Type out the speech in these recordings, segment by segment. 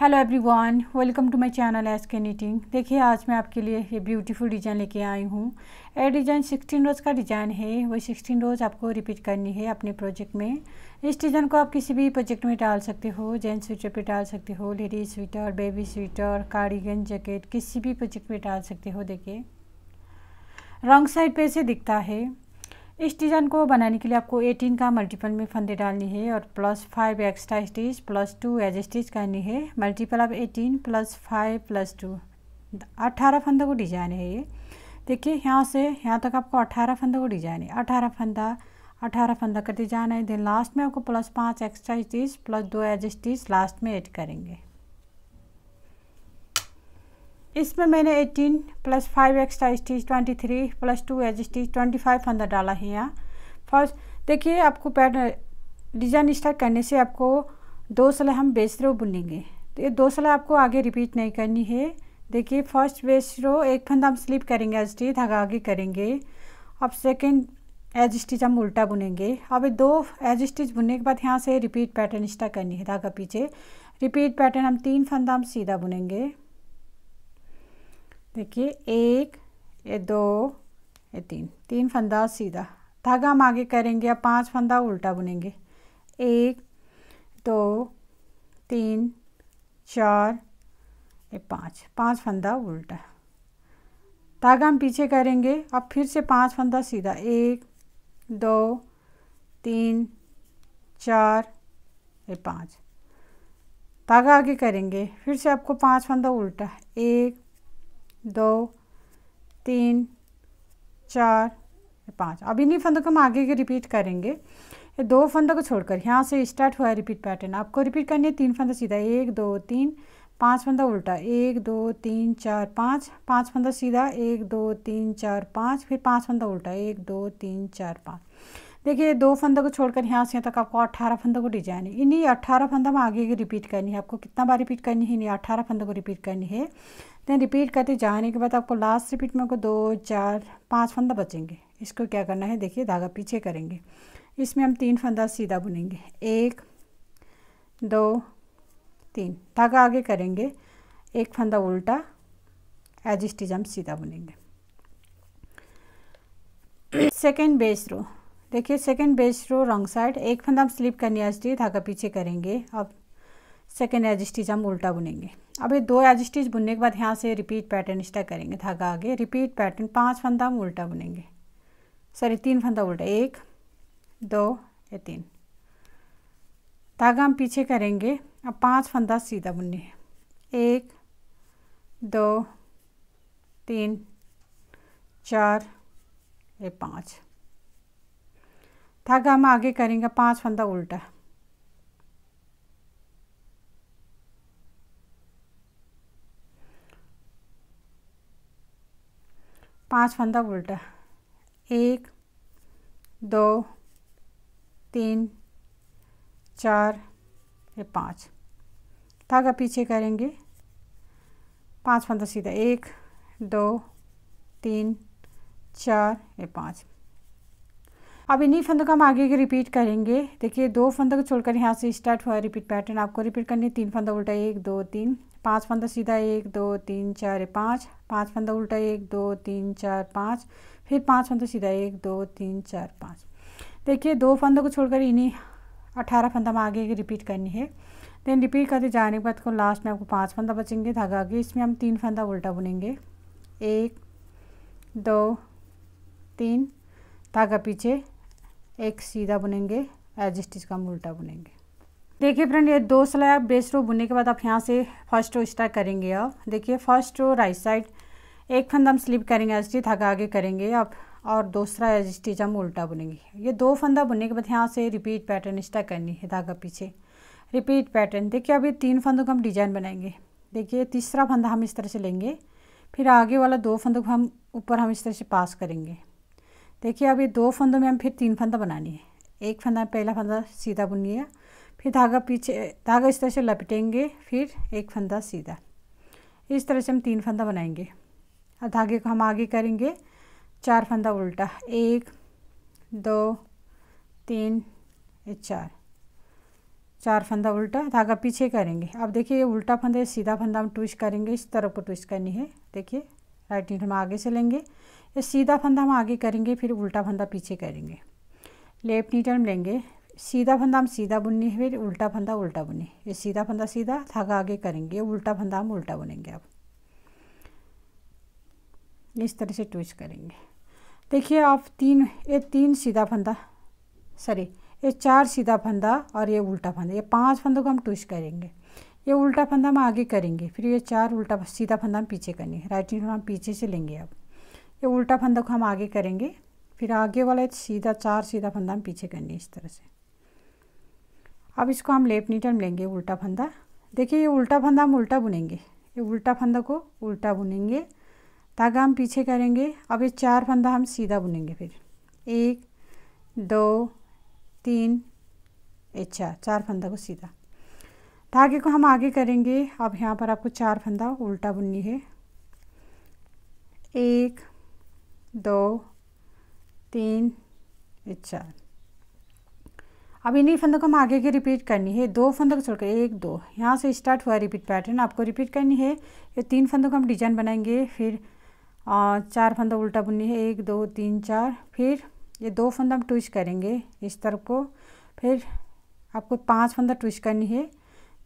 hello everyone welcome to my channel S K knitting देखिए आज मैं आपके लिए ये ब्यूटीफुल डिज़ाइन लेके आई हूँ ये डिज़ाइन 16 रोज़ का डिज़ाइन है वही 16 रोज़ आपको रिपीट करनी है अपने प्रोजेक्ट में इस डिज़ाइन को आप किसी भी प्रोजेक्ट में डाल सकते हो जेंट्स स्वेटर पे डाल सकते हो ladies sweater baby sweater cardigan jacket किसी भी प्रोजेक्ट में डाल सकते हो देखिए रॉन्ग साइड पर से दिखता है इस डिजाइन को बनाने के लिए आपको 18 का मल्टीपल में फंदे डालनी है और plus five extra stitch plus two edge stitch करनी है मल्टीपल आप 18 प्लस फाइव प्लस टू अट्ठारह फंदों को डिजाइन है ये देखिए यहाँ से यहाँ तक आपको 18 फंदों को डिजाइन है अठारह फंदा अठारह फंदा करते जाना है देन लास्ट में आपको प्लस पाँच एक्स्ट्रा स्टिच प्लस दो एज स्टिच लास्ट में एड करेंगे इसमें मैंने 18 plus five extra stitch 23 plus two edge stitch five फंदा डाला है यहाँ फर्स्ट देखिए आपको पैटर्न डिजाइन स्टार्ट करने से आपको दो सलाह हम बेच रो बुनेंगे तो ये दो सलाह आपको आगे रिपीट नहीं करनी है देखिए फर्स्ट बेच रो एक फंदा हम स्लिप करेंगे एज स्टिच धागा आगे करेंगे अब सेकेंड एज स्टिच हम उल्टा बुनेंगे अब दो एज स्टिच बुनने के बाद यहाँ से रिपीट पैटर्न स्टार्ट करनी है धागा पीछे रिपीट पैटर्न हम तीन फंदा हम सीधा बुनेंगे देखिए एक ये दो ये तीन तीन फंदा सीधा धागा हम आगे करेंगे अब पांच फंदा उल्टा बुनेंगे एक दो तीन चार ये पाँच पाँच फंदा उल्टा धागा हम पीछे करेंगे अब फिर से पांच फंदा सीधा एक दो तीन चार ये पाँच धागा आगे करेंगे फिर से आपको पांच फंदा उल्टा एक दो तीन चार पाँच अब इन्हीं फंदों को हम आगे के रिपीट करेंगे ये दो फंदों को छोड़कर यहाँ से स्टार्ट हुआ है रिपीट पैटर्न आपको रिपीट करनी है तीन फंदा सीधा एक दो तीन पाँच फंदा उल्टा एक दो तीन चार पाँच पाँच फंदा सीधा एक दो तीन चार पाँच फिर पाँच फंदा उल्टा एक दो तीन चार पाँच देखिए दो फंदों को छोड़कर यहाँ से यहाँ तक आपको अट्ठारह फंदों को डिजाइन है इन्हीं अट्ठारह फंदों में आगे रिपीट करनी है आपको कितना बार रिपीट करनी है इन्हीं अट्ठारह फंदों को रिपीट करनी है देन रिपीट करते जाने के बाद आपको लास्ट रिपीट में आपको दो चार पाँच फंदा बचेंगे इसको क्या करना है देखिए धागा पीछे करेंगे इसमें हम तीन फंदा सीधा बुनेंगे एक दो तीन धागा आगे करेंगे एक फंदा उल्टा एज स्टिच हम सीधा बुनेंगे सेकेंड बेस रो देखिए second base row wrong side एक फंदा हम स्लिप करने आज टी धागा पीछे करेंगे अब सेकेंड एज हम उल्टा बुनेंगे अब ये दो एज बुनने के बाद यहाँ से रिपीट पैटर्न स्टा करेंगे धागा आगे रिपीट पैटर्न पांच फंदा हम उल्टा बुनेंगे सॉरी तीन फंदा उल्टा एक दो या तीन धागा हम पीछे करेंगे अब पाँच फंदा सीधा बुनने हैं एक दो तीन चार ये पाँच धागा हम आगे करेंगे पांच फंदा उल्टा पांच फंदा उल्टा एक दो तीन चार ये पाँच धागा पीछे करेंगे पांच फंदा सीधा एक दो तीन चार ये पाँच अब इन्हीं फंदों का हम आगे के रिपीट करेंगे देखिए दो फंदों को छोड़कर यहाँ से स्टार्ट हुआ रिपीट पैटर्न आपको रिपीट करनी है तीन फंदा उल्टा एक दो तीन पाँच फंदा सीधा एक दो तीन चार पाँच पाँच फंदा उल्टा एक दो तीन चार पाँच फिर पाँच फंदा सीधा एक दो तीन चार पाँच देखिए दो फंदों को छोड़कर इन्हीं अठारह फंदा हम आगे की रिपीट करनी है देन रिपीट करते जाने के बाद को लास्ट में आपको पाँच फंदा बचेंगे धागा आगे इसमें हम तीन फंदा उल्टा बुनेंगे एक दो तीन धागा पीछे एक सीधा बुनेंगे एज स्टिच का हम उल्टा बुनेंगे देखिए फ्रेंड ये दो सिलाई आप बेस रो बुनने के बाद आप यहाँ से फर्स्ट रो स्टार्ट करेंगे आप देखिए फर्स्ट रो राइट साइड एक फंदा हम स्लिप करेंगे एज स्टिच धागा आगे करेंगे आप और दूसरा एज स्टिच हम उल्टा बुनेंगे ये दो फंदा बुनने के बाद यहाँ से रिपीट पैटर्न स्टार्ट करनी है धागा पीछे रिपीट पैटर्न देखिए अभी तीन फंदों का हम डिजाइन बनाएंगे देखिए तीसरा फंदा हम इस तरह से लेंगे फिर आगे वाला दो फंदों को हम ऊपर हम इस तरह से पास करेंगे देखिए अब ये दो फंदों में हम फिर तीन फंदा बनानी है एक फंदा पहला फंदा सीधा है फिर धागा पीछे धागा इस तरह से लपटेंगे फिर एक फंदा सीधा इस तरह से हम तीन फंदा बनाएंगे और धागे को हम आगे करेंगे चार फंदा उल्टा एक दो तीन चार चार फंदा उल्टा धागा पीछे करेंगे अब देखिए ये उल्टा फंदा सीधा फंदा हम ट्विस्ट करेंगे इस तरफ को ट्विस्ट करनी है देखिए राइट नीडल हम आगे से लेंगे ये सीधा फंदा हम आगे करेंगे फिर उल्टा फंदा पीछे करेंगे लेफ्ट नी हम लेंगे सीधा फंदा हम सीधा बुननी फिर उल्टा फंदा उल्टा बुनी ये सीधा फंदा सीधा धागा आगे करेंगे उल्टा फंदा हम उल्टा बुनेंगे अब इस तरह से ट्विस्ट करेंगे देखिए आप तीन ये तीन सीधा फंदा सॉरी ये चार सीधा फंदा और ये उल्टा फंदा ये पांच फंदों को हम ट्विस्ट करेंगे ये उल्टा फंदा हम आगे करेंगे फिर ये चार उल्टा सीधा फंदा हम पीछे करेंगे राइट हम पीछे से लेंगे अब ये उल्टा फंदा को हम आगे करेंगे फिर आगे वाला एक सीधा चार सीधा फंदा हम पीछे करेंगे इस तरह से अब इसको हम लेफ्ट नीटम लेंगे उल्टा फंदा देखिए ये उल्टा फंदा हम उल्टा बुनेंगे ये उल्टा फंदा को उल्टा बुनेंगे धागा हम पीछे करेंगे अब ये चार फंदा हम सीधा बुनेंगे फिर एक दो तीन ये चार चार फंदा को सीधा धागे को हम आगे करेंगे अब यहाँ पर आपको चार फंदा उल्टा बुननी है एक दो तीन चार अब इन्हीं फंदों को हम आगे के रिपीट करनी है दो फंदों को छोड़कर एक दो यहाँ से स्टार्ट हुआ रिपीट पैटर्न आपको रिपीट करनी है ये तीन फंदों को हम डिजाइन बनाएंगे फिर चार फंदा उल्टा बुननी है एक दो तीन चार फिर ये दो फंदा हम ट्विस्ट करेंगे इस तरफ को फिर आपको पांच फंदा ट्विस्ट करनी है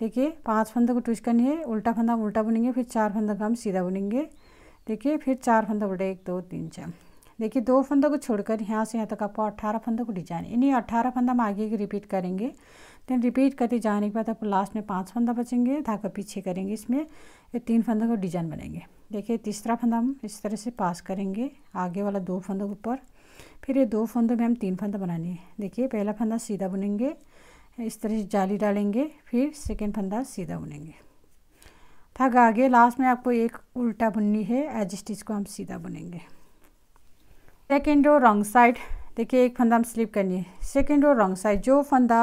देखिए पांच फंदों को ट्विस्ट करनी है उल्टा फंदा हम उल्टा बुनेंगे फिर चार फंदा को हम सीधा बुनेंगे देखिए फिर चार फंदों को एक दो तीन चार देखिए दो फंदों को छोड़कर यहाँ से यहाँ तक आपको अट्ठारह फंदों को डिजाइन इन्हीं अट्ठारह फंदा हम आगे की रिपीट करेंगे देन रिपीट करते जाने के बाद आपको लास्ट में पाँच फंदा बचेंगे धागा पीछे करेंगे इसमें ये तीन फंदों को डिजाइन बनेंगे देखिए तीसरा फंदा हम इस तरह से पास करेंगे आगे वाला दो फंदों के ऊपर फिर ये दो फंदों में हम तीन फंदा बनाने हैं देखिए पहला फंदा सीधा बुनेंगे इस तरह से जाली डालेंगे फिर सेकेंड फंदा सीधा बुनेंगे धागा आगे लास्ट में आपको एक उल्टा बुननी है एज स्टिच को हम सीधा बुनेंगे सेकेंड रो रॉन्ग साइड देखिए एक फंदा हम स्लिप करनी है सेकेंड रो रॉन्ग साइड जो फंदा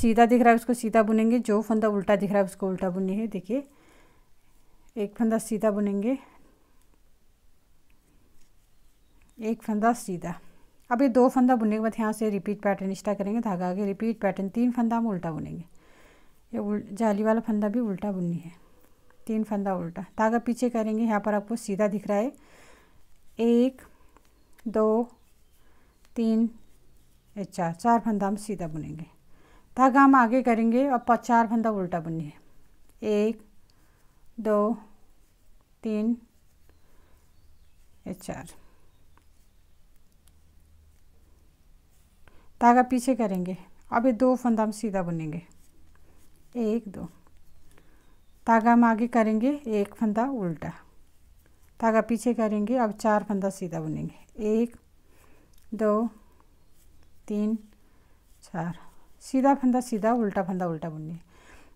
सीधा दिख रहा है उसको सीधा बुनेंगे जो फंदा उल्टा दिख रहा है उसको उल्टा बुननी है देखिए एक फंदा सीधा बुनेंगे एक फंदा सीधा अब ये दो फंदा बुनने के बाद यहाँ से रिपीट पैटर्न स्टा करेंगे धागा आगे रिपीट पैटर्न तीन फंदा हम उल्टा बुनेंगे ये जाली वाला फंदा भी उल्टा बुननी है तीन फंदा उल्टा धागा पीछे करेंगे यहाँ पर आपको सीधा दिख रहा है एक दो तीन या चार चार फंदा हम सीधा बुनेंगे धागा हम आगे करेंगे और चार फंदा उल्टा बुनिए एक दो तीन या चार धागा पीछे करेंगे अभी दो फंदा हम सीधा बुनेंगे एक दो धागा हम आगे करेंगे एक फंदा उल्टा धागा पीछे करेंगे अब चार फंदा सीधा बुनेंगे एक दो तीन चार सीधा फंदा सीधा उल्टा फंदा उल्टा बुनिए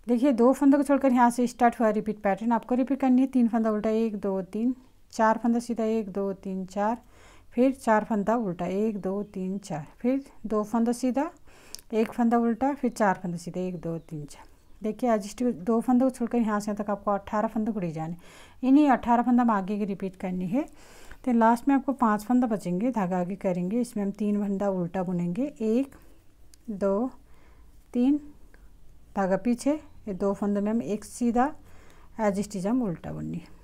देखिए दो फंदों को छोड़कर यहाँ से स्टार्ट हुआ रिपीट पैटर्न आपको रिपीट करनी है तीन फंदा उल्टा एक दो तीन चार फंदा सीधा एक दो तीन चार फिर चार फंदा उल्टा एक दो तीन चार फिर दो फंदा सीधा एक फंदा उल्टा फिर चार फंदा सीधा एक दो तीन चार देखिए आज दो फंदों को छोड़कर यहाँ से तक आपको अट्ठारह फंदों को ले जाने इन्हीं अट्ठारह फंदा हम आगे की रिपीट करनी है तो लास्ट में आपको पांच फंदा बचेंगे धागा आगे करेंगे इसमें हम तीन फंदा उल्टा बुनेंगे एक दो तीन धागा पीछे ये दो फंदों में हम एक सीधा एज हम उल्टा बुननी है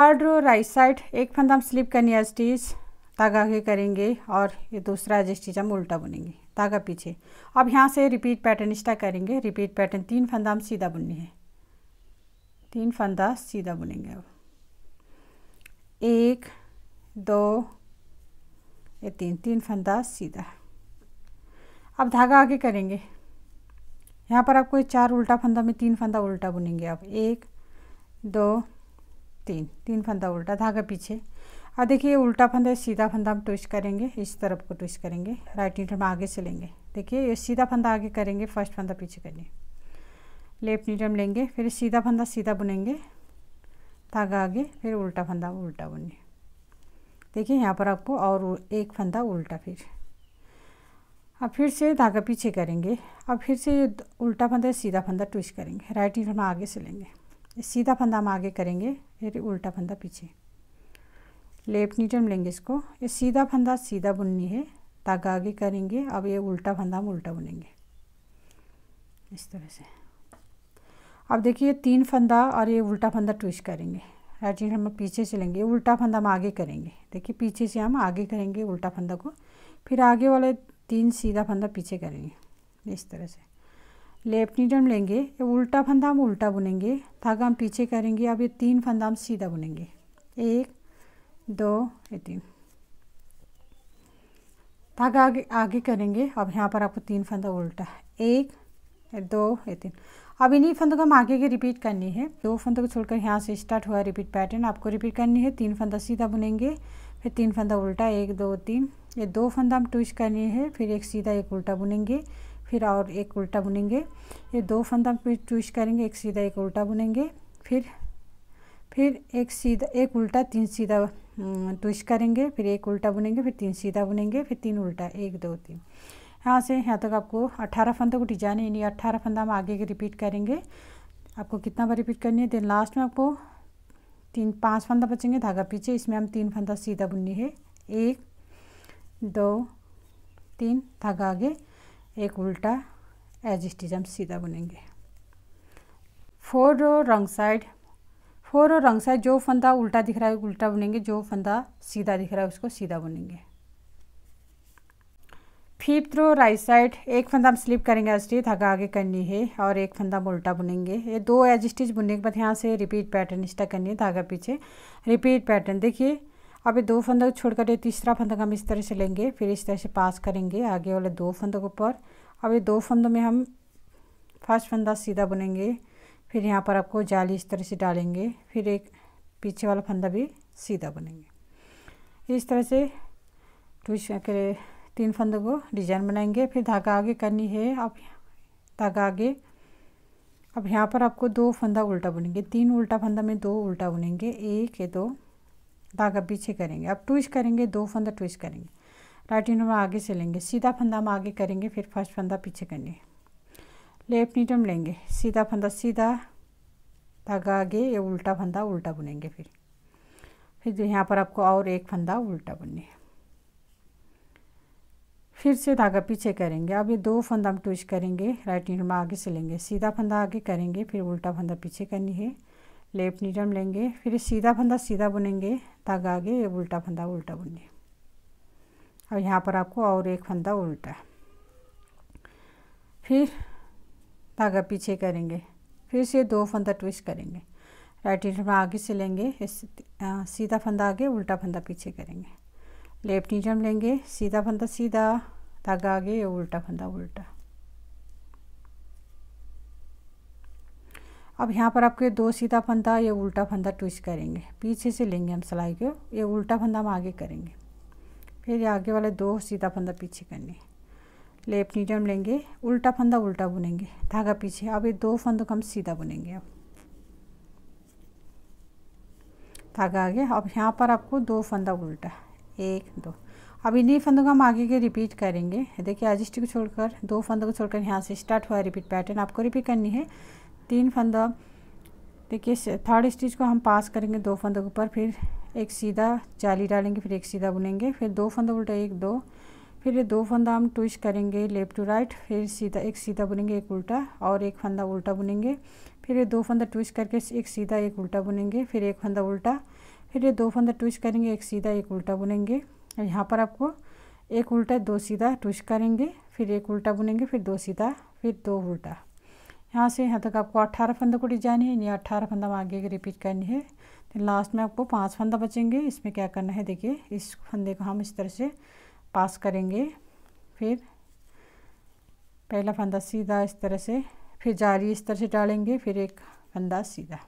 थर्ड रो राइट साइड एक फंदा हम स्लिप करनी है स्टिच धागा आगे करेंगे और ये दूसरा जिस चीज़ हम उल्टा बुनेंगे तागा पीछे अब यहाँ से रिपीट पैटर्न स्टा करेंगे रिपीट पैटर्न तीन फंदा हम सीधा बुननी है तीन फंदा सीधा बुनेंगे अब एक दो ये तीन तीन फंदा सीधा अब धागा आगे करेंगे यहाँ पर आपको चार उल्टा फंदा में तीन फंदा उल्टा बुनेंगे आप एक दो तीन तीन फंदा उल्टा धागा पीछे अब हाँ, देखिए उल्टा फंदा सीधा फंदा हम ट्विस्ट करेंगे इस तरफ को ट्विस्ट करेंगे राइट नीडल में आगे से लेंगे देखिए ये सीधा फंदा आगे करेंगे फर्स्ट फंदा पीछे करिए लेफ्ट नीडल में लेंगे फिर सीधा फंदा सीधा बुनेंगे धागा आगे फिर उल्टा फंदा उल्टा बुनिए देखिए यहाँ पर आपको और एक फंदा उल्टा फिर अब फिर से धागा पीछे करेंगे अब फिर से ये उल्टा फंदा सीधा फंदा ट्विस्ट करेंगे राइट नीडल में आगे से लेंगे सीधा फंदा हम आगे करेंगे फिर उल्टा फंदा पीछे लेप हम लेंगे इसको ये सीधा फंदा सीधा बुननी है ताग आगे करेंगे अब ये उल्टा फंदा हम उल्टा बुनेंगे इस तरह से अब देखिए तीन फंदा और ये उल्टा फंदा ट्विस्ट करेंगे राइट हैंड हम पीछे से लेंगे उल्टा फंदा हम आगे करेंगे देखिए पीछे से हम आगे करेंगे उल्टा फंदा को फिर आगे वाले तीन सीधा फंदा पीछे करेंगे इस तरह से लेफ्ट नीचे हम लेंगे ये उल्टा फंदा हम उल्टा बुनेंगे धागा हम पीछे करेंगे अब ये तीन फंदा हम सीधा बुनेंगे एक दो ये तीन धागा आगे आगे करेंगे अब यहाँ पर आपको तीन फंदा उल्टा एक दो ये तीन अब इन्हीं फंदों को हम आगे के रिपीट करनी है दो फंदों को छोड़कर यहाँ से स्टार्ट हुआ रिपीट पैटर्न आपको रिपीट करनी है तीन फंदा सीधा बुनेंगे फिर तीन फंदा उल्टा एक दो तीन ये दो फंदा हम ट्विस्ट करनी है फिर एक सीधा एक उल्टा बुनेंगे फिर और एक उल्टा बुनेंगे ये दो फंदा हम ट्विस्ट करेंगे एक सीधा एक उल्टा बुनेंगे फिर फिर एक सीधा एक उल्टा तीन सीधा ट्विस्ट हम्म, करेंगे फिर एक उल्टा बुनेंगे फिर तीन सीधा बुनेंगे फिर तीन उल्टा एक दो तीन यहाँ से यहाँ तक आपको अट्ठारह फंदों को डिजाइन यानी अट्ठारह फंदा हम आगे के रिपीट करेंगे आपको कितना बार रिपीट करनी है देन लास्ट में आपको तीन पांच फंदा बचेंगे धागा पीछे इसमें हम तीन फंदा सीधा बुननी है एक दो तीन धागा आगे एक उल्टा एज स्टिच हम सीधा बुनेंगे four row wrong side four और रंग साइड जो फंदा उल्टा दिख रहा है उल्टा बुनेंगे जो फंदा सीधा दिख रहा है उसको सीधा बुनेंगे फिफ्थ रो राइट साइड एक फंदा हम स्लिप करेंगे स्टिच धागा आगे करनी है और एक फंदा हम उल्टा बुनेंगे ये दो एज स्टिच बुनने के बाद यहाँ से रिपीट पैटर्न तरह करनी है धागा पीछे रिपीट पैटर्न देखिए अब ये दो फंदों को छोड़कर ये तीसरा फंदा हम इस तरह से लेंगे फिर इस तरह से पास करेंगे आगे वाले दो फंदों के ऊपर अब ये दो फंदों में हम फर्स्ट फंदा सीधा बुनेंगे फिर यहाँ पर आपको जाली इस तरह से डालेंगे फिर एक पीछे वाला फंदा भी सीधा बनेंगे इस तरह से टू तो के तीन फंदों को डिजाइन बनाएंगे फिर धागा आगे करनी है अब धागा आगे अब यहाँ पर आपको दो फंदा उल्टा बुनेंगे तीन उल्टा फंदा में दो उल्टा बुनेंगे एक या दो धागा पीछे करेंगे अब ट्विच करेंगे दो फंदा ट्विच करेंगे राइट इन में आगे से लेंगे सीधा फंदा हम आगे करेंगे फिर फर्स्ट फंदा पीछे करेंगे लेफ्ट नीडम लेंगे सीधा फंदा सीधा धागा आगे ये उल्टा फंदा उल्टा बुनेंगे फिर फिर यहाँ पर आपको और एक फंदा उल्टा बुनने है फिर से धागा पीछे करेंगे अब ये दो फंदा हम ट्विस्ट करेंगे राइट नीडल में आगे से लेंगे सीधा फंदा आगे करेंगे फिर उल्टा फंदा पीछे करनी है लेफ्ट नीडम लेंगे फिर सीधा फंदा सीधा बुनेंगे धागा आगे ये उल्टा फंदा उल्टा बुनिए अब यहाँ पर आपको और एक फंदा उल्टा फिर धागा पीछे करेंगे फिर से दो फंदा ट्विस्ट करेंगे राइट नीडल में आगे से लेंगे इस सीधा फंदा आगे उल्टा फंदा पीछे करेंगे लेफ्ट नीडल में लेंगे सीधा फंदा सीधा धागा आगे उल्टा फंदा उल्टा अब यहाँ पर आपके दो सीधा फंदा या उल्टा फंदा ट्विस्ट करेंगे पीछे से लेंगे हम सिलाई को ये उल्टा फंदा हम आगे करेंगे फिर ये आगे वाले दो सीधा फंदा पीछे करेंगे लेप नीचे लेंगे उल्टा फंदा उल्टा बुनेंगे धागा पीछे अब ये दो फंदों को हम सीधा बुनेंगे अब धागा आगे अब यहाँ पर आपको दो फंदा उल्टा एक दो अब इन्हीं फंदों को हम आगे के रिपीट करेंगे देखिए आजिस्ट को छोड़कर दो फंदों को छोड़कर यहाँ से स्टार्ट हुआ रिपीट पैटर्न आपको रिपीट करनी है तीन फंदा देखिए थर्ड स्टिच को हम पास करेंगे दो फंदों के ऊपर फिर एक सीधा जाली डालेंगे फिर एक सीधा बुनेंगे फिर दो फंदा उल्टा एक दो फिर ये दो फंदा हम ट्विस्ट करेंगे लेफ़्ट टू राइट फिर सीधा एक सीधा बुनेंगे एक उल्टा और एक फंदा उल्टा बुनेंगे फिर ये दो फंदा ट्विस्ट करके एक सीधा एक उल्टा बुनेंगे फिर एक फंदा उल्टा फिर ये दो फंदा ट्विस्ट करेंगे एक सीधा एक उल्टा बुनेंगे और यहाँ पर आपको एक उल्टा दो सीधा ट्विस्ट करेंगे फिर एक उल्टा बुनेंगे फिर दो सीधा फिर दो उल्टा यहाँ से यहाँ तक आपको अट्ठारह फंदा को डिजाइन है ये अट्ठारह फंदा आगे रिपीट करनी है तो लास्ट में आपको पाँच फंदा बचेंगे इसमें क्या करना है देखिए इस फंदे को हम इस तरह से पास करेंगे फिर पहला फंदा सीधा इस तरह से फिर जारी इस तरह से डालेंगे फिर एक फंदा सीधा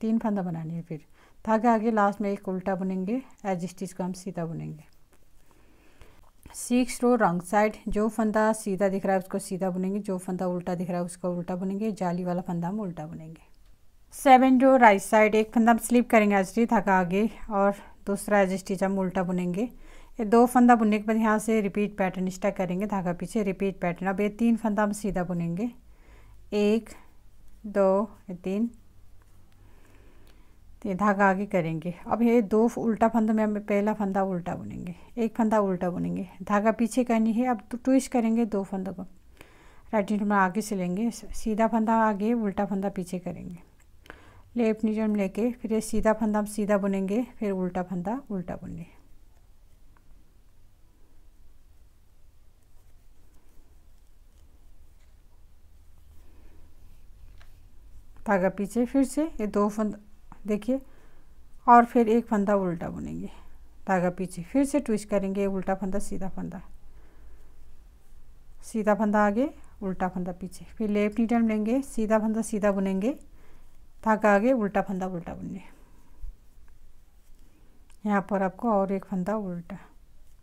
तीन फंदा बनानी है फिर धागे आगे लास्ट में एक उल्टा बुनेंगे एज स्टिच को हम सीधा बुनेंगे सिक्स रो रॉन्ग साइड जो फंदा सीधा दिख रहा है उसको सीधा बुनेंगे जो फंदा उल्टा दिख रहा है उसको उल्टा बुनेंगे जाली वाला फंदा हम उल्टा बुनेंगे सेवन रो राइट साइड एक फंदा हम स्लिप करेंगे एज धागा आगे और दूसरा एज स्टिच हम उल्टा बुनेंगे दो फंदा बुनने के बाद यहाँ से रिपीट पैटर्न स्टा करेंगे धागा पीछे रिपीट पैटर्न अब ये तीन फंदा हम सीधा बुनेंगे एक दो तीन तो ये धागा आगे करेंगे अब ये दो उल्टा फंदा में हम पहला फंदा उल्टा बुनेंगे एक फंदा उल्टा बुनेंगे धागा पीछे करनी है अब तो ट्विस्ट करेंगे दो फंदों को राइट नीडल में आगे से लेंगे सीधा फंदा आगे उल्टा फंदा पीछे करेंगे लेफ्ट नीचे में लेके फिर ये सीधा फंदा हम सीधा बुनेंगे फिर उल्टा फंदा उल्टा बुनेंगे धागा पीछे फिर से ये दो फंदा देखिए और फिर एक फंदा उल्टा बुनेंगे धागा पीछे फिर से ट्विस्ट करेंगे उल्टा फंदा सीधा फंदा सीधा फंदा आगे उल्टा फंदा पीछे फिर लेफ्ट नीडल लेंगे सीधा फंदा सीधा बुनेंगे धागा आगे उल्टा फंदा उल्टा बुनेंगे यहाँ पर आपको और एक फंदा उल्टा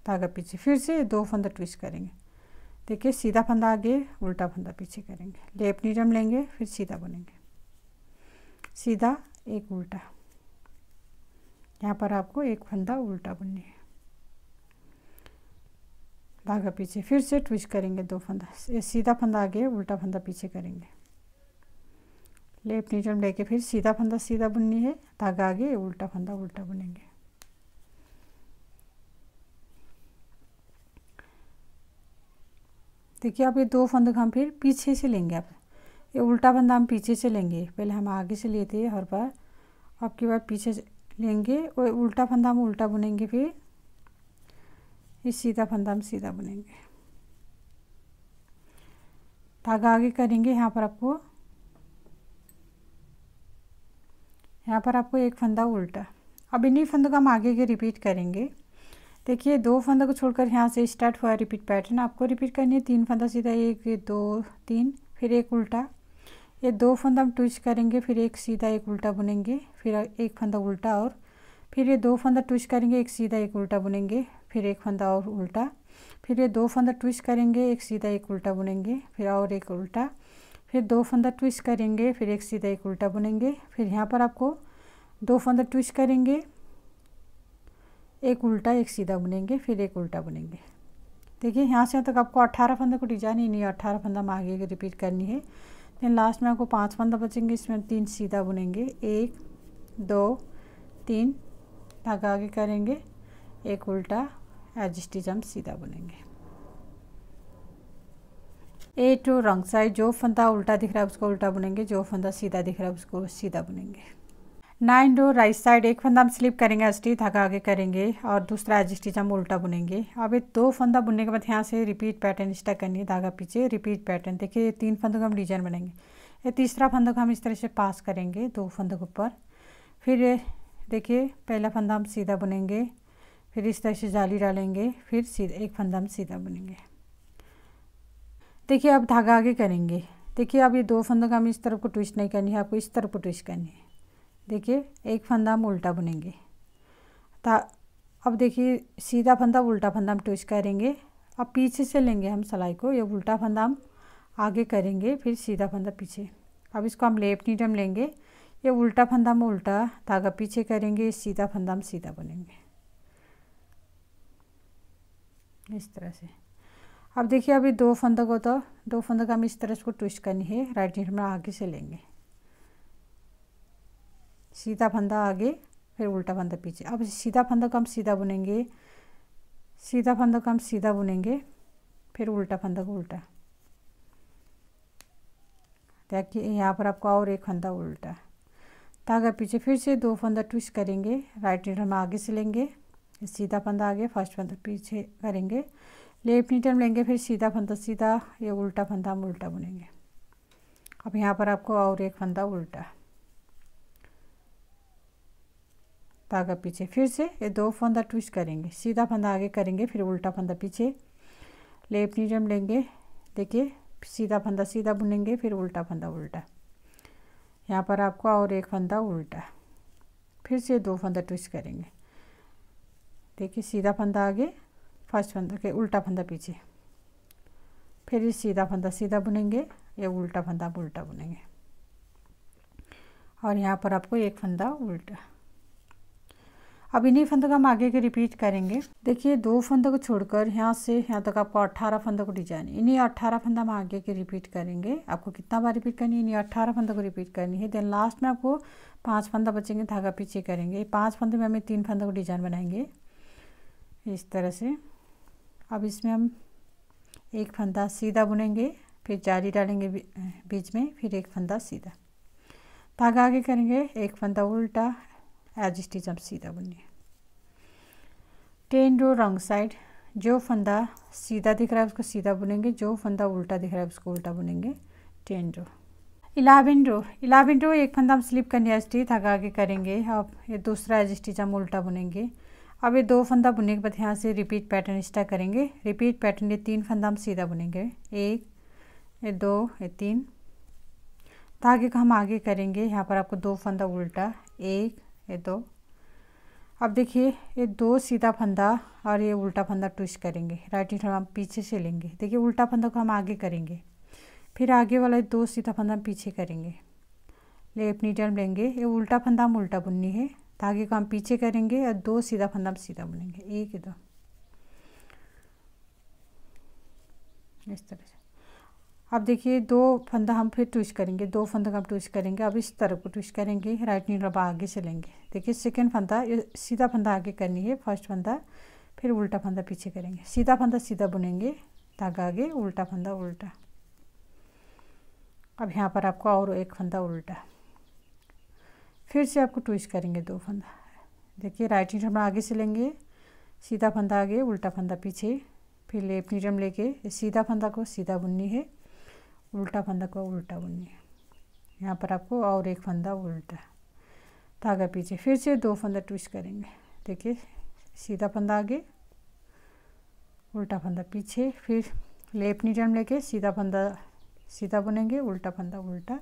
धागा पीछे फिर से दो फंदा ट्विस्ट करेंगे देखिए सीधा फंदा आगे उल्टा फंदा पीछे करेंगे लेफ्ट नीडल लेंगे फिर सीधा बुनेंगे सीधा एक उल्टा यहाँ पर आपको एक फंदा उल्टा बुननी है धागा पीछे फिर से ट्विस्ट करेंगे दो फंदा ये सीधा फंदा आगे उल्टा फंदा पीछे करेंगे लेप नीचे में लेके फिर सीधा फंदा सीधा बुननी है धागा आगे उल्टा फंदा उल्टा बुनेंगे देखिए आप ये दो फंदे हम फिर पीछे से लेंगे आप ये उल्टा बंदा हम पीछे से लेंगे पहले हम आगे से लेते हैं हर बार अब के बाद पीछे लेंगे और उल्टा फंदा हम उल्टा बुनेंगे फिर ये सीधा फंदा हम सीधा बुनेंगे धागा आगे करेंगे यहाँ पर आपको यहाँ पर आपको एक फंदा उल्टा अब इन्हीं फंदों का हम आगे के रिपीट करेंगे देखिए दो फंदों को छोड़कर यहाँ से स्टार्ट हुआ रिपीट पैटर्न आपको रिपीट करनी है तीन फंदा सीधा एक दो तीन फिर एक उल्टा ये दो फंदा हम ट्विच करेंगे फिर एक सीधा एक उल्टा बुनेंगे फिर एक फंदा उल्टा और फिर ये दो फंदा ट्विच करेंगे एक सीधा एक उल्टा बुनेंगे फिर एक फंदा और उल्टा फिर ये दो फंदा ट्विच करेंगे एक सीधा एक उल्टा बुनेंगे फिर और एक उल्टा फिर दो फंदा ट्विच करेंगे फिर एक सीधा एक उल्टा बुनेंगे फिर यहाँ पर आपको दो फंदा ट्विच करेंगे एक उल्टा एक सीधा बुनेंगे फिर एक उल्टा बुनेंगे देखिए यहाँ से तक आपको अट्ठारह फंदा को डिजाइन ही नहीं है अट्ठारह फंदा हम आगे रिपीट करनी है फिर लास्ट में आपको पांच फंदा बचेंगे इसमें तीन सीधा बुनेंगे एक दो तीन धागा आगे करेंगे एक उल्टा एज हम सीधा बुनेंगे ए टू रंग साइड जो फंदा उल्टा दिख रहा है उसको उल्टा बुनेंगे जो फंदा सीधा दिख रहा है उसको सीधा बुनेंगे नाइन डो राइट साइड एक फंदा हम स्लिप करेंगे अस्टी धागा आगे करेंगे और दूसरा एज स्टिच हम उल्टा बुनेंगे अब ये दो फंदा बुनने के बाद यहाँ से रिपीट पैटर्न तरह करनी है धागा पीछे रिपीट पैटर्न देखिए तीन फंदों का हम डिजाइन बनाएंगे ये तीसरा फंदों का हम इस तरह से पास करेंगे दो फंदों के ऊपर फिर देखिए पहला फंदा हम सीधा बुनेंगे फिर इस तरह से जाली डालेंगे फिर सीधा एक फंदा हम सीधा बुनेंगे देखिए अब धागा आगे करेंगे देखिए अब ये दो फंदों का हम इस तरफ को ट्विस्ट नहीं करनी है आपको इस तरफ को ट्विस्ट करनी है देखिए एक फंदा हम उल्टा बुनेंगे ता अब देखिए सीधा फंदा उल्टा फंदा हम ट्विस्ट करेंगे अब पीछे से लेंगे हम सलाई को ये उल्टा फंदा हम आगे करेंगे फिर सीधा फंदा पीछे अब इसको हम लेफ्ट नीडम लेंगे ये उल्टा फंदा हम उल्टा धागा पीछे करेंगे सीधा फंदा हम सीधा बुनेंगे इस तरह से अब देखिए अभी दो फंदा को तो दो फंदा का हम इस तरह इसको ट्विस्ट करनी है राइट नीड में आगे से लेंगे सीधा फंदा आगे फिर उल्टा फंदा पीछे अब सीधा फंदा का हम सीधा बुनेंगे सीधा फंदा का हम सीधा बुनेंगे फिर उल्टा फंदा को उल्टा ताकि यहाँ पर आपको और एक फंदा उल्टा धागा पीछे फिर से दो फंदा ट्विस्ट करेंगे राइट नीडल हम आगे से लेंगे सीधा फंदा आगे फर्स्ट फंदा पीछे करेंगे लेफ्ट नीडल हम लेंगे फिर सीधा फंदा सीधा ये उल्टा फंदा हम उल्टा बुनेंगे अब यहाँ पर आपको और एक फंदा उल्टा धागा पीछे फिर से ये दो फंदा ट्विस्ट करेंगे सीधा फंदा आगे करेंगे फिर उल्टा फंदा पीछे लेप नीडम लेंगे देखिए सीधा फंदा सीधा बुनेंगे फिर उल्टा फंदा उल्टा यहाँ पर आपको और एक फंदा उल्टा फिर से दो फंदा ट्विस्ट करेंगे देखिए सीधा फंदा आगे फर्स्ट फंदा के उल्टा फंदा पीछे फिर ये सीधा फंदा सीधा बुनेंगे या उल्टा फंदा आप उल्टा बुनेंगे और यहाँ पर आपको एक फंदा उल्टा अब इन्हीं फंदों का हम आगे के रिपीट करेंगे देखिए दो फंदों को छोड़कर यहाँ से यहाँ तक आपको अट्ठारह फंदों को डिजाइन इन्हीं अट्ठारह फंदा हम आगे के रिपीट करेंगे आपको कितना बार रिपीट करनी है इन्हीं अट्ठारह फंदों को रिपीट करनी है देन लास्ट में आपको पाँच फंदा बचेंगे धागा पीछे करेंगे पाँच फंदे में हमें तीन फंदों को डिजाइन बनाएंगे इस तरह से अब इसमें हम एक फंदा सीधा बुनेंगे फिर जाली डालेंगे बीच में फिर एक फंदा सीधा धागा आगे करेंगे एक फंदा उल्टा एज स्टिच हम सीधा बुनिए टेन रो रॉन्ग साइड जो फंदा सीधा दिख रहा है उसको सीधा बुनेंगे जो फंदा उल्टा दिख रहा है उसको उल्टा बुनेंगे ten row eleven row eleven row एक फंदा हम स्लिप करने एजस्टिच आगे के करेंगे अब ये दूसरा स्टिच हम उल्टा बुनेंगे अब ये दो फंदा बुनने के बाद यहाँ से रिपीट पैटर्न स्टार्ट करेंगे रिपीट पैटर्न ये तीन फंदा हम सीधा बुनेंगे एक ये दो ये तीन धागे का हम आगे करेंगे यहाँ पर आपको दो फंदा उल्टा एक ये दो अब देखिए ये दो सीधा फंदा और ये उल्टा फंदा ट्विस्ट करेंगे राइट हैंड हम पीछे से लेंगे देखिए उल्टा फंदा को हम आगे करेंगे फिर आगे वाला दो सीधा फंदा पीछे करेंगे लेफ्ट नीड लेंगे ये उल्टा फंदा हम उल्टा बुननी है धागे तो को हम पीछे करेंगे और दो सीधा फंदा हम सीधा बुनेंगे एक दो इस तरह से अब देखिए दो फंदा हम फिर ट्विस्ट करेंगे दो फंदा हम ट्विस्ट करेंगे अब इस तरफ को ट्विस्ट करेंगे राइट नील अब आगे चलेंगे देखिए सेकेंड फंदा सीधा फंदा आगे करनी है फर्स्ट फंदा फिर उल्टा फंदा पीछे करेंगे सीधा फंदा सीधा बुनेंगे धागा आगे उल्टा फंदा उल्टा अब यहाँ पर आपको और एक फंदा उल्टा फिर से आपको ट्विस्ट करेंगे दो फंदा देखिए राइट नीड हम आगे चलेंगे सीधा फंदा आगे उल्टा फंदा पीछे फिर लेफ्ट नीडम लेके सीधा फंदा को सीधा बुननी है उल्टा फंदा को उल्टा बुनिए यहाँ पर आपको और एक फंदा उल्टा धागा पीछे फिर से दो फंदा ट्विस्ट करेंगे देखिए सीधा फंदा आगे उल्टा फंदा पीछे फिर लेफ्ट नीडल लेके सीधा फंदा सीधा बुनेंगे उल्टा फंदा उल्टा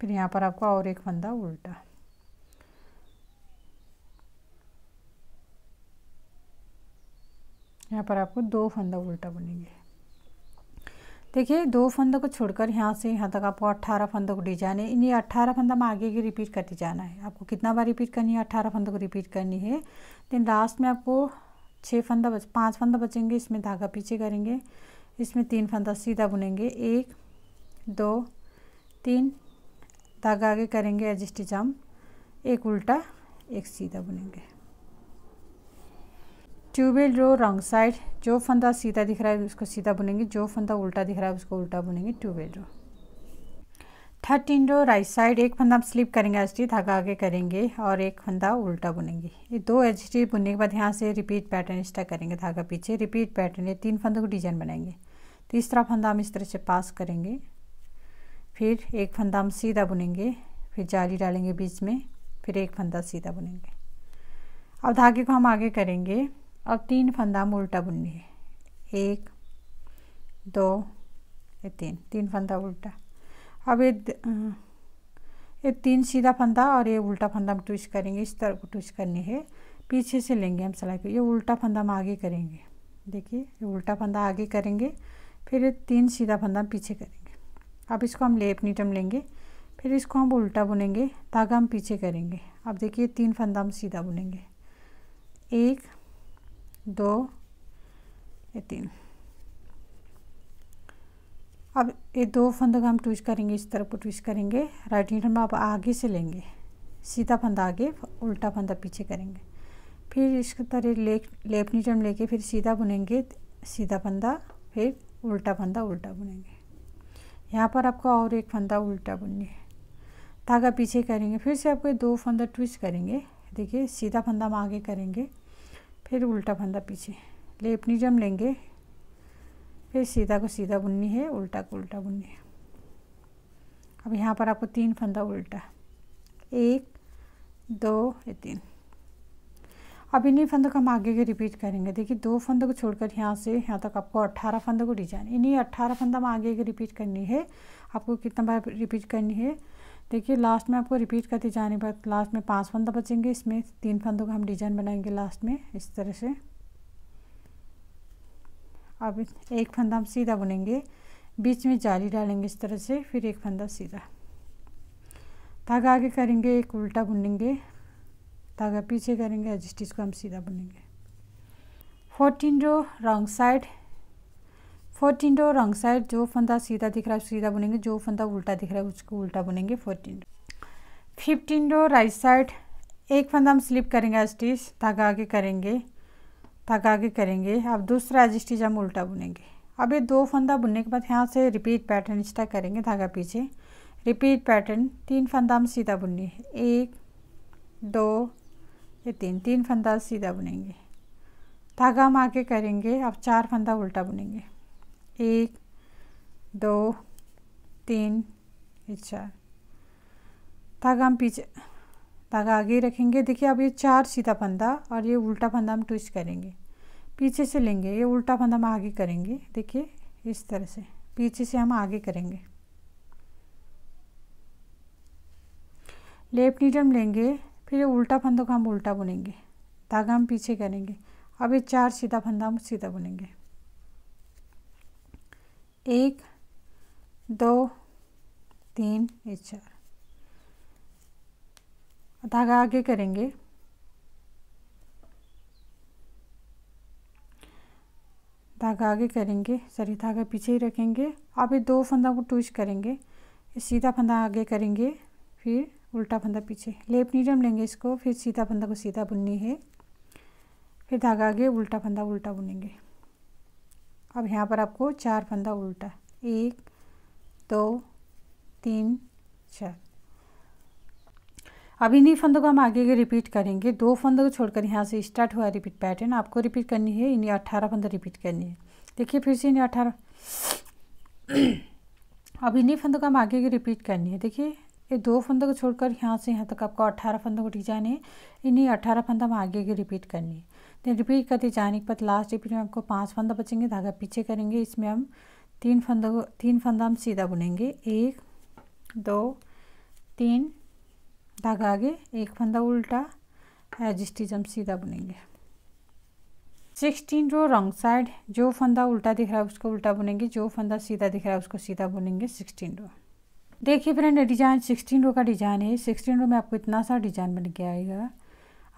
फिर यहाँ पर आपको और एक फंदा उल्टा यहाँ पर आपको दो फंदा उल्टा बुनेंगे देखिए दो फंदों को छोड़कर यहाँ से यहाँ तक आपको अट्ठारह फंदों को डिजाइन है इन्हीं अट्ठारह फंदा में आगे की रिपीट करते जाना है आपको कितना बार रिपीट करनी है अट्ठारह फंदों को रिपीट करनी है दिन लास्ट में आपको छः फंदा बच पाँच फंदा बचेंगे इसमें धागा पीछे करेंगे इसमें तीन फंदा सीधा बुनेंगे एक दो तीन धागा आगे करेंगे एडजस्ट जम एक उल्टा एक सीधा बुनेंगे ट्यूबवेल जो रॉन्ग साइड जो फंदा सीधा दिख रहा है उसको सीधा बुनेंगे जो फंदा उल्टा दिख रहा है उसको उल्टा बुनेंगे twelve row thirteen row right side एक फंदा हम स्लिप करेंगे एच धागा आगे करेंगे और एक फंदा उल्टा बुनेंगे ये दो एच बुनने के बाद यहाँ से रिपीट पैटर्न एक्स्ट्रा करेंगे धागा पीछे रिपीट पैटर्न ये तीन फंदों को डिजाइन बनाएंगे तीसरा तो फंदा हम इस तरह से पास करेंगे फिर एक फंदा हम सीधा बुनेंगे फिर जाली डालेंगे बीच में फिर एक फंदा सीधा बुनेंगे अब धागे को हम आगे करेंगे अब तीन फंदाम उल्टा बुननी है एक दो ये तीन तीन फंदा उल्टा अब ये ये तीन सीधा फंदा और ये उल्टा फंदा हम ट्विस्ट करेंगे इस तरह को ट्विस्ट करनी है पीछे से लेंगे हम सिलाई को ये उल्टा फंदा हम आगे करेंगे देखिए ये उल्टा फंदा आगे करेंगे फिर ये तीन सीधा फंदा पीछे करेंगे अब इसको हम लेप नीटम लेंगे फिर इसको हम उल्टा बुनेंगे धागा हम पीछे करेंगे अब देखिए तीन फंदा हम सीधा बुनेंगे एक दो ये तीन अब ये दो फंदों का हम ट्विस्ट करेंगे इस तरफ को ट्विस्ट करेंगे राइट हैंड में आप आगे से लेंगे सीधा फंदा आगे उल्टा फंदा पीछे करेंगे फिर इस तरह ले लेफ्ट नीडल में लेके फिर सीधा बुनेंगे सीधा फंदा फिर उल्टा फंदा उल्टा बुनेंगे यहाँ पर आपको और एक फंदा उल्टा बुननी है धागा पीछे करेंगे फिर से आपको दो फंदा ट्विस्ट करेंगे देखिए सीधा फंदा हम आगे करेंगे फिर उल्टा फंदा पीछे लेप निजम लेंगे फिर सीधा को सीधा बुननी है उल्टा को उल्टा बुननी है अब यहाँ पर आपको तीन फंदा उल्टा एक दो या तीन अब इन्हीं फंदों को हम आगे के रिपीट करेंगे देखिए दो फंदों को छोड़कर यहाँ से यहाँ तक आपको अट्ठारह फंदों को डिजाइन इन्हीं अट्ठारह फंदा हम आगे के रिपीट करनी है आपको कितना बार रिपीट करनी है देखिए लास्ट में आपको रिपीट करते जाने पर लास्ट में पांच फंदा बचेंगे इसमें तीन फंदों का हम डिजाइन बनाएंगे लास्ट में इस तरह से अब एक फंदा हम सीधा बुनेंगे बीच में जाली डालेंगे इस तरह से फिर एक फंदा सीधा धागा आगे करेंगे एक उल्टा बुनेंगे धागा पीछे करेंगे और को हम सीधा बुनेंगे फोर्टीन जो wrong side fourteen row wrong side जो फंदा सीधा दिख रहा है सीधा बुनेंगे जो फंदा उल्टा दिख रहा है उसको उल्टा बुनेंगे fourteen row fifteen row right side एक फंदा हम स्लिप करेंगे स्टिच धागा आगे करेंगे धागा आगे करेंगे अब दूसरा स्टिच हम उल्टा बुनेंगे अब ये दो फंदा बुनने के बाद यहाँ से रिपीट पैटर्न स्टा करेंगे धागा पीछे रिपीट पैटर्न तीन फंदा हम सीधा बुननी एक दो ये तीन तीन फंदा सीधा बुनेंगे धागा हम आगे करेंगे अब चार फंदा उल्टा बुनेंगे एक दो तीन ये चार धागा हम पीछे धागा आगे रखेंगे देखिए अब ये चार सीधा फंदा और ये उल्टा फंदा हम ट्विस्ट करेंगे पीछे से लेंगे ये उल्टा फंदा हम आगे करेंगे देखिए इस तरह से पीछे से हम आगे करेंगे लेफ्ट नीडल हम लेंगे फिर ये उल्टा फंदों का हम उल्टा बुनेंगे धागा हम पीछे करेंगे अब ये चार सीधा फंदा हम सीधा बुनेंगे एक दो तीन ये चार धागा आगे करेंगे धागा आगे करेंगे सॉरी धागा पीछे ही रखेंगे आप ये दो फंदा को टूच करेंगे सीधा फंदा आगे करेंगे फिर उल्टा फंदा पीछे लेप नीडम लेंगे इसको फिर सीधा फंदा को सीधा बुननी है फिर धागा आगे उल्टा फंदा उल्टा बुनेंगे अब यहाँ पर आपको चार फंदा उल्टा एक दो तीन चार अब इन्हीं फंदों को हम आगे के रिपीट करेंगे दो फंदों को छोड़कर यहाँ से स्टार्ट हुआ रिपीट पैटर्न आपको रिपीट करनी है इन्हीं अट्ठारह फंदा रिपीट करनी है देखिए फिर से इन्हें अठारह अब इन्हीं फंदों को हम आगे आगे रिपीट करनी है देखिए ये दो फंदों को छोड़कर यहाँ से यहाँ तक आपको अट्ठारह फंदों को डिजाइन है इन्हीं अट्ठारह फंदा हम आगे आगे रिपीट करनी है देन रिपीट करते जाने के बाद लास्ट रिपीट में आपको पाँच फंदा बचेंगे धागा तो पीछे करेंगे इसमें हम तीन फंदा को तीन फंदा हम सीधा बुनेंगे एक दो तीन धागा आगे एक फंदा उल्टा एज स्टिच हम सीधा बुनेंगे सिक्सटीन रो रॉन्ग साइड जो फंदा उल्टा दिख रहा है उसको उल्टा बुनेंगे जो फंदा सीधा दिख रहा है उसको सीधा बुनेंगे सिक्सटीन रो देखिए फ्रेंड डिजाइन सिक्सटीन रो का डिजाइन है सिक्सटीन रो में आपको इतना सा डिजाइन बन के आएगा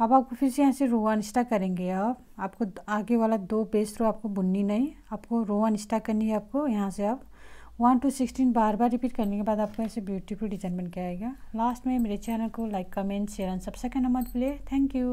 अब आपको फिर से यहाँ से वन स्टा करेंगे आप आपको आगे वाला दो पेज रो आपको बुननी नहीं आपको वन स्टा करनी है आपको यहाँ से आप वन टू सिक्सटीन बार बार रिपीट करने के बाद आपको ऐसे ब्यूटीफुल डिजाइन बन के आएगा लास्ट में मेरे चैनल को like comment share and subscribe करना मत भूलिए थैंक यू